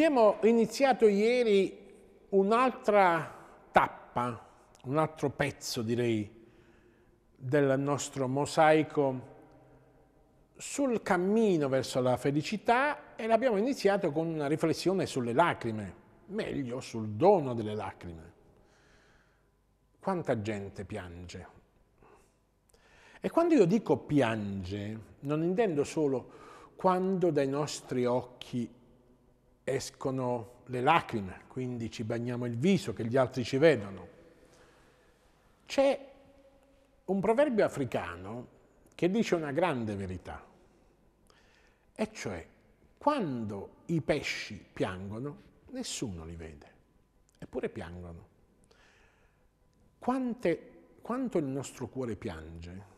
Abbiamo iniziato ieri un'altra tappa, un altro pezzo direi, del nostro mosaico sul cammino verso la felicità e l'abbiamo iniziato con una riflessione sulle lacrime, meglio sul dono delle lacrime. Quanta gente piange? E quando io dico piange, non intendo solo quando dai nostri occhi escono le lacrime, quindi ci bagniamo il viso che gli altri ci vedono. C'è un proverbio africano che dice una grande verità, e cioè quando i pesci piangono nessuno li vede, eppure piangono. Quante, quanto il nostro cuore piange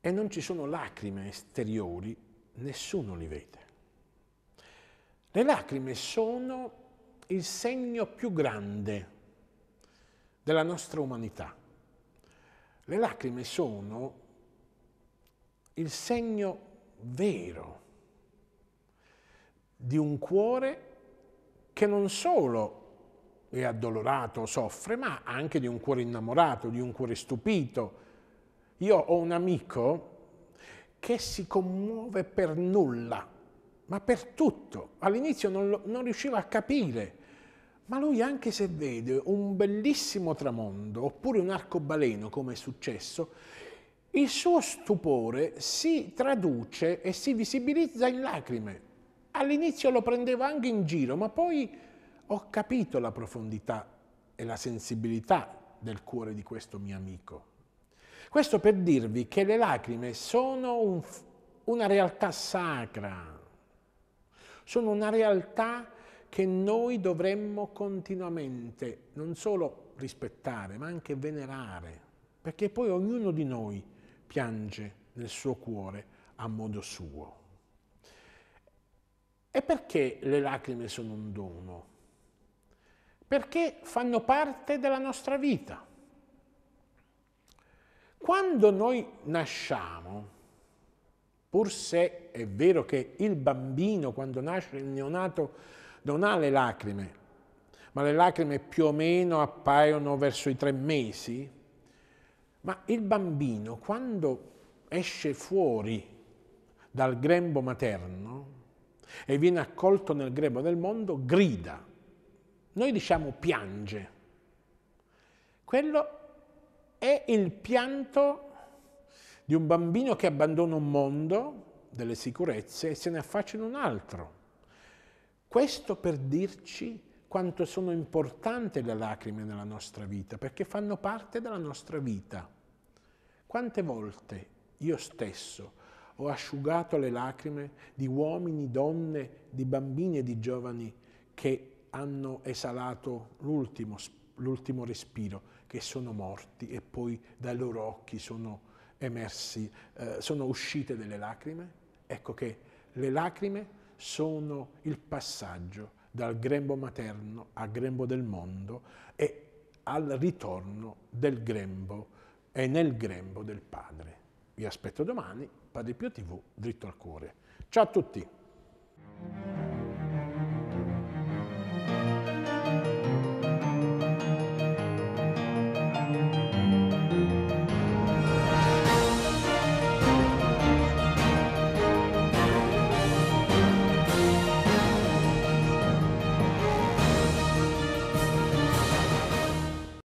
e non ci sono lacrime esteriori, nessuno li vede. Le lacrime sono il segno più grande della nostra umanità. Le lacrime sono il segno vero di un cuore che non solo è addolorato, soffre, ma anche di un cuore innamorato, di un cuore stupito. Io ho un amico che si commuove per nulla ma per tutto. All'inizio non, non riusciva a capire, ma lui anche se vede un bellissimo tramondo, oppure un arcobaleno come è successo, il suo stupore si traduce e si visibilizza in lacrime. All'inizio lo prendeva anche in giro, ma poi ho capito la profondità e la sensibilità del cuore di questo mio amico. Questo per dirvi che le lacrime sono un, una realtà sacra, sono una realtà che noi dovremmo continuamente non solo rispettare, ma anche venerare, perché poi ognuno di noi piange nel suo cuore a modo suo. E perché le lacrime sono un dono? Perché fanno parte della nostra vita. Quando noi nasciamo, Pur se è vero che il bambino quando nasce il neonato non ha le lacrime, ma le lacrime più o meno appaiono verso i tre mesi, ma il bambino quando esce fuori dal grembo materno e viene accolto nel grembo del mondo, grida. Noi diciamo piange. Quello è il pianto di un bambino che abbandona un mondo delle sicurezze e se ne affaccia in un altro. Questo per dirci quanto sono importanti le lacrime nella nostra vita, perché fanno parte della nostra vita. Quante volte io stesso ho asciugato le lacrime di uomini, donne, di bambini e di giovani che hanno esalato l'ultimo, respiro, che sono morti e poi dai loro occhi sono morti emersi, eh, sono uscite delle lacrime, ecco che le lacrime sono il passaggio dal grembo materno al grembo del mondo e al ritorno del grembo e nel grembo del Padre. Vi aspetto domani, Padre Pio TV, dritto al cuore. Ciao a tutti!